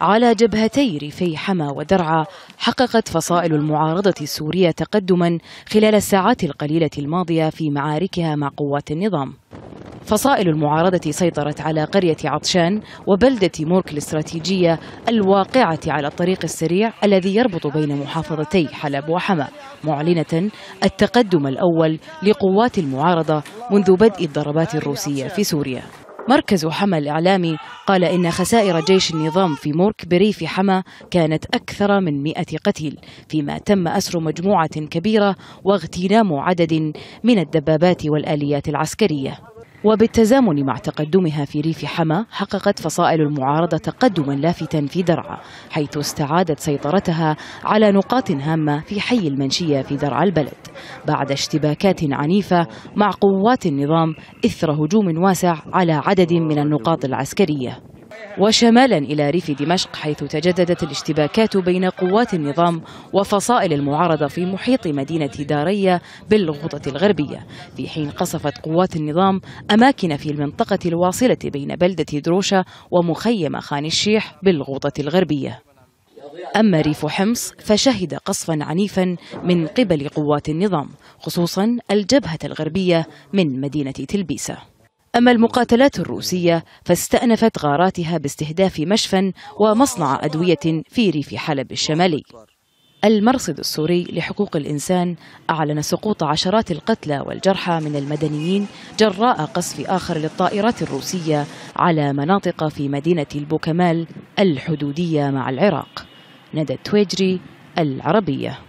على جبهتي ريفي حما ودرعا حققت فصائل المعارضة السورية تقدما خلال الساعات القليلة الماضية في معاركها مع قوات النظام فصائل المعارضة سيطرت على قرية عطشان وبلدة مورك الاستراتيجية الواقعة على الطريق السريع الذي يربط بين محافظتي حلب وحما معلنة التقدم الأول لقوات المعارضة منذ بدء الضربات الروسية في سوريا مركز حما الإعلامي قال إن خسائر جيش النظام في مورك بريف حما كانت أكثر من 100 قتيل فيما تم أسر مجموعة كبيرة واغتنام عدد من الدبابات والآليات العسكرية وبالتزامن مع تقدمها في ريف حما حققت فصائل المعارضة تقدما لافتا في درعا حيث استعادت سيطرتها على نقاط هامة في حي المنشية في درعا البلد بعد اشتباكات عنيفة مع قوات النظام إثر هجوم واسع على عدد من النقاط العسكرية وشمالا إلى ريف دمشق حيث تجددت الاشتباكات بين قوات النظام وفصائل المعارضة في محيط مدينة دارية بالغوطة الغربية في حين قصفت قوات النظام أماكن في المنطقة الواصلة بين بلدة دروشة ومخيم خان الشيح بالغوطة الغربية أما ريف حمص فشهد قصفا عنيفا من قبل قوات النظام خصوصا الجبهة الغربية من مدينة تلبيسة أما المقاتلات الروسية فاستأنفت غاراتها باستهداف مشفى ومصنع أدوية في ريف حلب الشمالي المرصد السوري لحقوق الإنسان أعلن سقوط عشرات القتلى والجرحى من المدنيين جراء قصف آخر للطائرات الروسية على مناطق في مدينة البوكمال الحدودية مع العراق ندى التويجري العربية